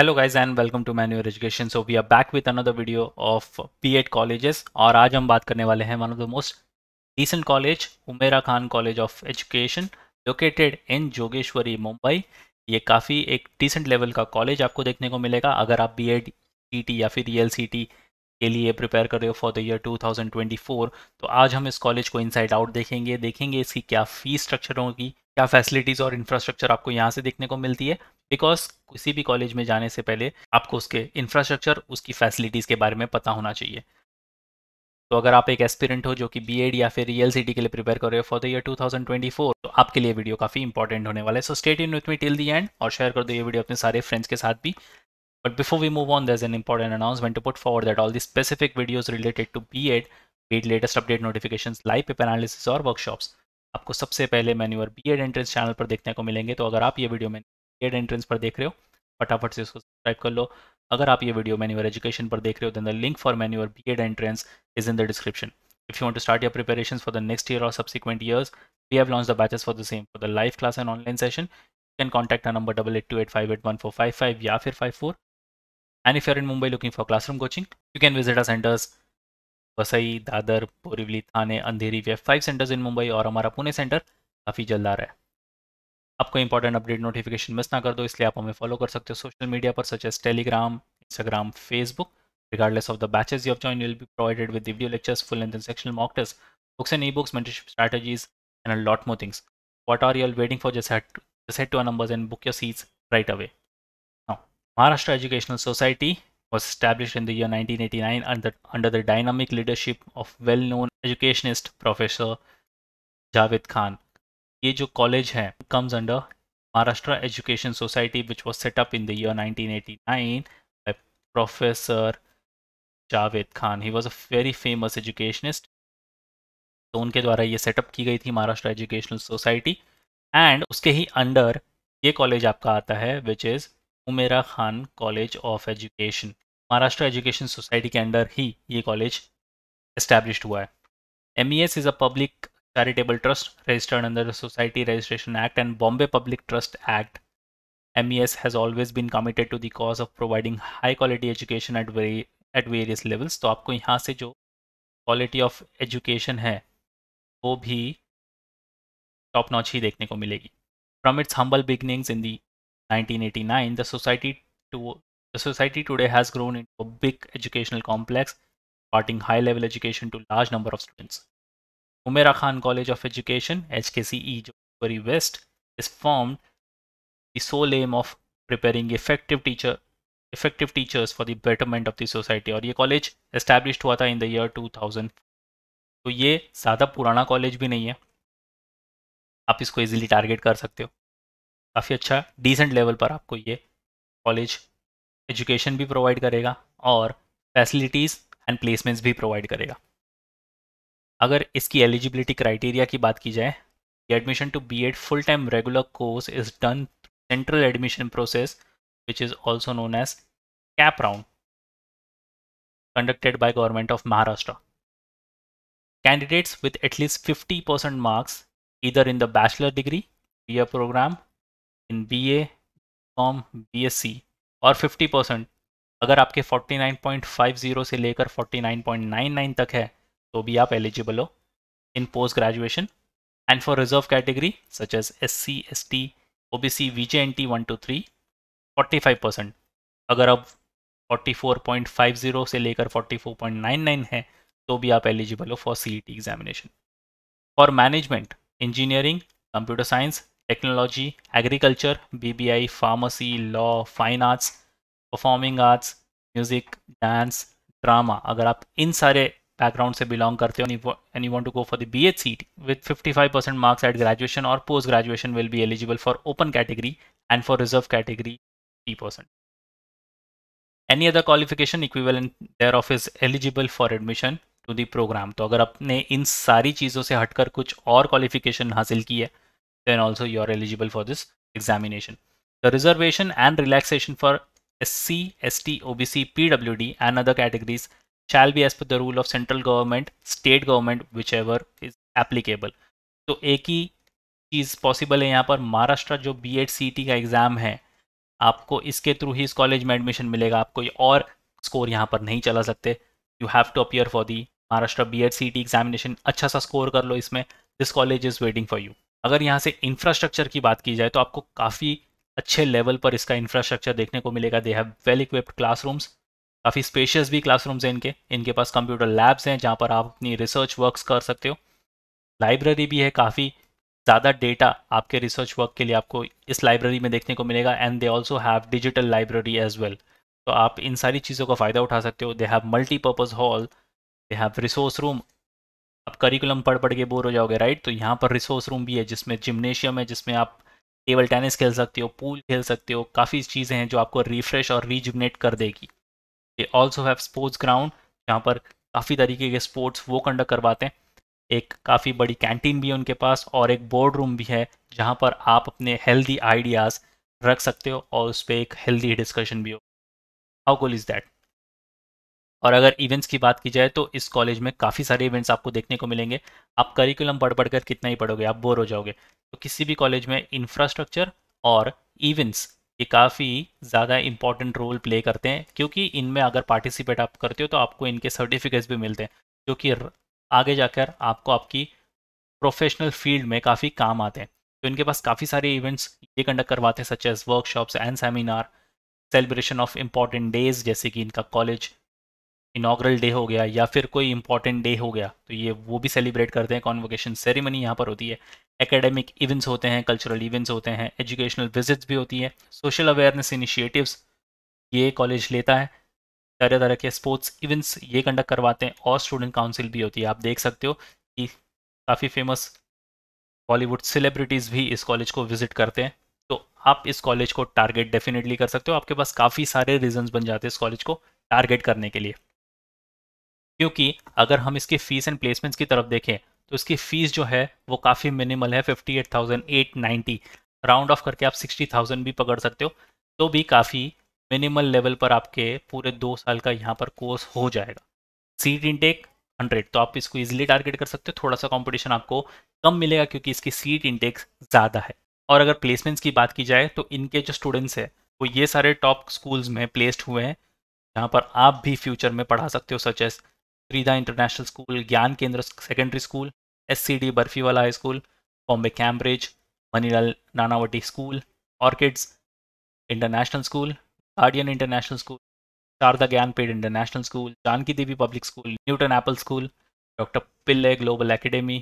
Hello guys and welcome to Manuar education so we are back with another video of BEd colleges और आज हम बात करने वाले हैं one of the most decent college Umera Khan college of education located in Jogeshwari Mumbai ये काफ़ी एक डिसेंट लेवल का कॉलेज आपको देखने को मिलेगा अगर आप बी एड या फिर ई e के लिए प्रिपेयर कर रहे हो फॉर द ईयर टू तो आज हम इस कॉलेज को इनसाइड आउट देखेंगे देखेंगे इसकी क्या फ़ीस स्ट्रक्चर होगी क्या फैसिलिटीज़ और इंफ्रास्ट्रक्चर आपको यहाँ से देखने को मिलती है बिकॉज किसी भी कॉलेज में जाने से पहले आपको उसके इंफ्रास्ट्रक्चर उसकी फैसिलिटीज़ के बारे में पता होना चाहिए तो अगर आप एक एस्पिरेंट हो जो कि बीएड या फिर सिटी e के लिए प्रिपेयर कर रहे हो फॉर द ईयर 2024 तो आपके लिए वीडियो काफ़ी इंपॉर्टेंट होने वाला है सो स्टेट इन with me till the end और शेयर कर दो ये वीडियो अपने सारे फ्रेंड्स के साथ भी but before we move on there's an important announcement to put for that all the specific videos related to BEd latest update notification live live paper analysis or आपको सबसे पहले Manuar BEd entrance channel पर देखने को मिलेंगे तो अगर आप ये video Manuar BEd entrance पर देख रहे हो फटाफट से उसको सब्सक्राइब कर लो अगर आप ये वीडियो मैन्यूअर एजुकेशन पर देख रहे हो then the link for Manuar BEd entrance is in the description if you want start your preparation for the next year और subsequent years we have launch the batches for the same for the live class and online session you can contact our number double eight one four five five या फिर five four and if you're in Mumbai looking for classroom coaching you can visit our centres Vasai Dadar Borivali Thane Andheri we five centres in Mumbai और हमारा Pune centre काफ़ी जल्द आ रहा है आपको important update notification miss ना कर दो इसलिए आप हमें फॉलो कर सकते हो सोशल मीडिया पर such as Telegram Instagram Facebook regardless of the batches you join will be provided with video lectures full and sectional mock books and e books mentorship strategies and lot more things what are you're waiting for just numbers and book your seats right away Maharashtra educational society was established in the year 1989 under, under the dynamic leadership of well-known educationist Professor Javed Khan. ये जो college है comes under Maharashtra Education Society which was set up in the year 1989 by Professor Javed Khan. He was a very famous educationist. तो उनके द्वारा ये setup की गई थी महाराष्ट्र एजुकेशनल सोसाइटी एंड उसके ही अंडर ये कॉलेज आपका आता है which is Umera Khan college of education Maharashtra education society के अंडर ही ये कॉलेज इस्टेब्लिश हुआ है M E S is a public charitable trust registered under society registration act and Bombay public trust act M E S has always been committed to the those of providing high quality education at very at various levels तो आपको यहाँ से जो quality of education है वो भी top notch ही देखने को मिलेगी from its humble beginnings in the 1989, the society to the society today has grown into a big educational complex, imparting high-level education to large number of students. Umera Khan College of Education (HKCE) Jodhpuri West is formed the sole aim of preparing effective teacher effective teachers for the betterment of the society. और ye college established hua tha in the year 2000. to ye ज़्यादा purana college bhi nahi hai aap isko easily target kar sakte ho काफ़ी अच्छा decent level पर आपको ये college education भी provide करेगा और फैसिलिटीज़ एंड प्लेसमेंट्स भी प्रोवाइड करेगा अगर इसकी एलिजिबिलिटी क्राइटेरिया की बात की जाए admission to BEd full time regular course is done central admission process which is also known as CAP round conducted by government of Maharashtra candidates with at least fifty percent marks इधर in the bachelor degree B A program in B A com B S C और 50 percent अगर आपके 49.50 से लेकर 49.99 तक है तो भी आप एलिजिबल हो in post graduation and for reserve category such as S C S T O B C V J N T one two three forty five percent अगर आप 44.50 से लेकर 44.99 है तो भी आप एलिजिबल हो for C E T examination for management engineering computer science technology, agriculture, BBI, pharmacy, law, fine arts, performing arts, music, dance, drama. अगर आप इन सारे बैकग्राउंड से बिलोंग करते हो and you want to go for the BEd seat with 55% marks at graduation और post graduation will be eligible for open category and for reserve category 3%. Any other qualification equivalent thereof is eligible for admission to the program. तो अगर आपने इन सारी चीज़ों से हटकर कुछ और क्वालिफिकेशन हासिल की है then also you are eligible for this examination. The reservation and relaxation for SC, ST, OBC, PWD and other categories shall be as per the rule of central government, state government, whichever is applicable. so एक ही चीज़ possible है यहाँ पर महाराष्ट्र जो BEd C T का exam है आपको इसके through ही इस कॉलेज में एडमिशन मिलेगा आपको ये और स्कोर यहाँ पर नहीं चला सकते you have to appear for the Maharashtra BEd C examination अच्छा सा स्कोर कर लो इसमें this college is waiting for you अगर यहाँ से इंफ्रास्ट्रक्चर की बात की जाए तो आपको काफ़ी अच्छे लेवल पर इसका इंफ्रास्ट्रक्चर देखने को मिलेगा they have well equipped classrooms काफ़ी स्पेशियस भी क्लासरूम्स हैं इनके इनके पास कंप्यूटर लैब्स हैं जहाँ पर आप अपनी रिसर्च वर्क्स कर सकते हो लाइब्रेरी भी है काफ़ी ज़्यादा डेटा आपके रिसर्च वर्क के लिए आपको इस लाइब्रेरी में देखने को मिलेगा and they also have digital library as well तो आप इन सारी चीज़ों का फ़ायदा उठा सकते हो they have multipurpose hall they have resource room आप करिकुलम पढ़ पढ़ के बोर हो जाओगे राइट तो यहाँ पर रिसोर्स रूम भी है जिसमें जिमनेशियम है जिसमें आप टेबल टेनिस खेल सकते हो पूल खेल सकते हो काफ़ी चीज़ें हैं जो आपको रिफ्रेश और रीजुनेट कर देगी they also have sports ground जहाँ पर काफ़ी तरीके के स्पोर्ट्स वो कंडक्ट करवाते हैं एक काफ़ी बड़ी कैंटीन भी है उनके पास और एक बोर्ड रूम भी है जहाँ पर आप अपने हेल्दी आइडियाज़ रख सकते हो और उस पर एक हेल्दी डिस्कशन भी हो हाउ कुल इज़ दैट और अगर इवेंट्स की बात की जाए तो इस कॉलेज में काफ़ी सारे इवेंट्स आपको देखने को मिलेंगे आप करिकुलम बढ़ बढ़ कर कितना ही पढ़ोगे आप बोर हो जाओगे तो किसी भी कॉलेज में इंफ्रास्ट्रक्चर और इवेंट्स ये काफ़ी ज़्यादा इंपॉर्टेंट रोल प्ले करते हैं क्योंकि इनमें अगर पार्टिसिपेट आप करते हो तो आपको इनके सर्टिफिकेट्स भी मिलते हैं जो कि आगे जाकर आपको आपकी प्रोफेशनल फील्ड में काफ़ी काम आते हैं तो इनके पास काफ़ी सारे इवेंट्स ये कंडक्ट करवाते हैं such as workshops and seminar celebration of important days जैसे कि इनका कॉलेज इनाग्रल डे हो गया या फिर कोई इंपॉर्टेंट डे हो गया तो ये वो भी सेलिब्रेट करते हैं कॉन्वोकेशन सेरेमनी यहाँ पर होती है एकेडमिक इवेंट्स होते हैं कल्चरल इवेंट्स होते हैं एजुकेशनल विजिट्स भी होती हैं सोशल अवेयरनेस इनिशिएटिव्स ये कॉलेज लेता है तरह तरह के स्पोर्ट्स इवेंट्स ये कंडक्ट करवाते हैं और स्टूडेंट काउंसिल भी होती है आप देख सकते हो कि काफ़ी फेमस बॉलीवुड सेलिब्रिटीज़ भी इस कॉलेज को विजिट करते हैं तो आप इस कॉलेज को टारगेट डेफिनेटली कर सकते हो आपके पास काफ़ी सारे रीजंस बन जाते हैं इस कॉलेज को टारगेट करने के लिए क्योंकि अगर हम इसके फीस एंड प्लेसमेंट्स की तरफ देखें तो इसकी फीस जो है वो काफ़ी मिनिमल है fifty eight thousand eight ninety round off करके आप सिक्सटी थाउजेंड भी पकड़ सकते हो तो भी काफ़ी मिनिमल लेवल पर आपके पूरे दो साल का यहाँ पर कोर्स हो जाएगा सीट इनटेक हंड्रेड तो आप इसको इजिली टारगेट कर सकते हो थोड़ा सा कॉम्पिटिशन आपको कम मिलेगा क्योंकि इसकी सीट इंटेक ज़्यादा है और अगर प्लेसमेंट्स की बात की जाए तो इनके जो स्टूडेंट्स हैं वो ये सारे टॉप स्कूल्स में प्लेस्ड हुए हैं जहाँ पर आप भी फ्यूचर में पढ़ा सकते हो such as Trida international school Gyan Kendra secondary school S C D Barfiwala high school Bombay Cambridge Manilal Nanavati school Orchids international school Guardian international school Sharda Gyanpeeth international school Janki Devi public school Newton Apple school doctor Pillay global academy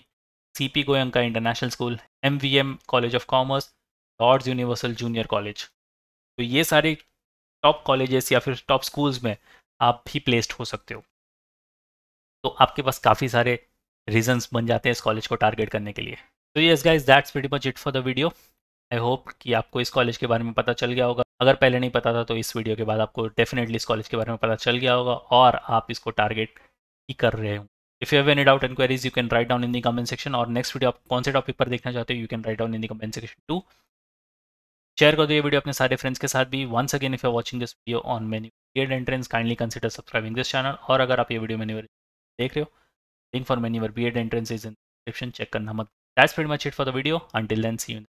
CP Goenka international school MVM college of commerce Lords universal junior college तो ये सारे top colleges या फिर top schools में आप भी placed हो सकते हो तो आपके पास काफ़ी सारे रीजंस बन जाते हैं इस कॉलेज को टारगेट करने के लिए तो yes guys that's very much it for the video I hope कि आपको इस कॉलेज के बारे में पता चल गया होगा अगर पहले नहीं पता था तो इस वीडियो के बाद आपको डेफिनेटली इस कॉलेज के बारे में पता चल गया होगा और आप इसको टारगेट ही कर रहे हो if you have any doubt and you can write down in the comment section और नेक्स्ट वीडियो आप कौन से टॉपिक पर देखना चाहते हो you can write down in the comment section to share कर दो ये वीडियो अपने सारे फ्रेंड्स के साथ भी once again if you watching this video on menu get entrance kindly consider subscribing this channel और अगर आप ये वीडियो मेन्यू देख रहे हो link for Manuar BEd entrance is in description check करना मत that's very much it for the video until then see you